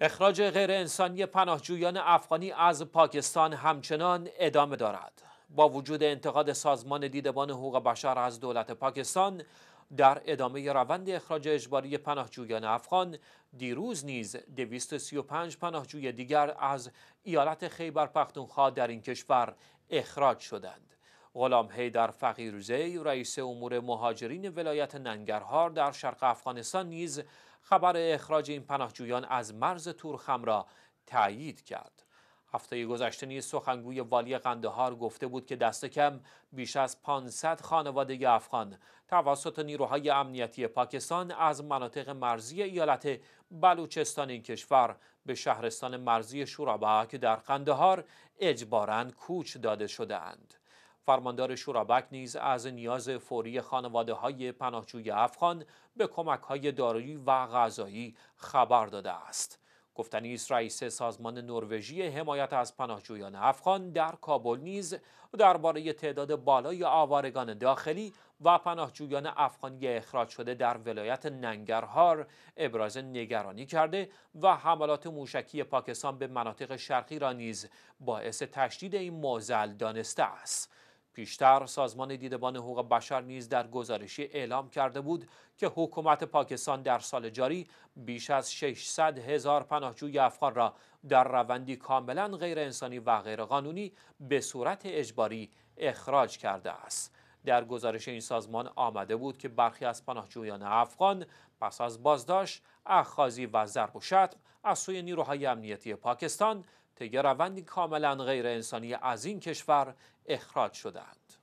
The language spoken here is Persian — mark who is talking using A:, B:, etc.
A: اخراج غیر انسانی پناهجویان افغانی از پاکستان همچنان ادامه دارد. با وجود انتقاد سازمان دیدبان حقوق بشر از دولت پاکستان در ادامه روند اخراج اجباری پناهجویان افغان دیروز نیز 235 پناهجوی دیگر از ایالت خیبر پختونخوا در این کشور اخراج شدند. غلام هیدر فقیرزی رئیس امور مهاجرین ولایت ننگرهار در شرق افغانستان نیز خبر اخراج این پناهجویان از مرز تورخم را تایید کرد هفته گذشته نیز سخنگوی والی قندهار گفته بود که دست کم بیش از 500 خانواده افغان توسط نیروهای امنیتی پاکستان از مناطق مرزی ایالت بلوچستان این کشور به شهرستان مرزی شورابه که در قندهار اجباراً کوچ داده اند. فرماندار شورابک نیز از نیاز فوری خانواده های پناهجوی افغان به کمک های دارویی و غذایی خبر داده است. گفتنی رئیس سازمان نروژی حمایت از پناهجویان افغان در کابل نیز درباره تعداد بالای آوارگان داخلی و پناهجویان افغانی اخراج شده در ولایت ننگرهار ابراز نگرانی کرده و حملات موشکی پاکستان به مناطق شرقی را نیز باعث تشدید این موزل دانسته است پیشتر سازمان دیدبان حقوق بشر نیز در گزارشی اعلام کرده بود که حکومت پاکستان در سال جاری بیش از 600 هزار پناهجوی افغان را در روندی کاملا غیرانسانی و غیرقانونی به صورت اجباری اخراج کرده است. در گزارش این سازمان آمده بود که برخی از پناهجویان افغان پس از بازداشت، اخخازی و ضرب و شتم از سوی نیروهای امنیتی پاکستان طی روندی کاملا غیر انسانی از این کشور اخراج شدند.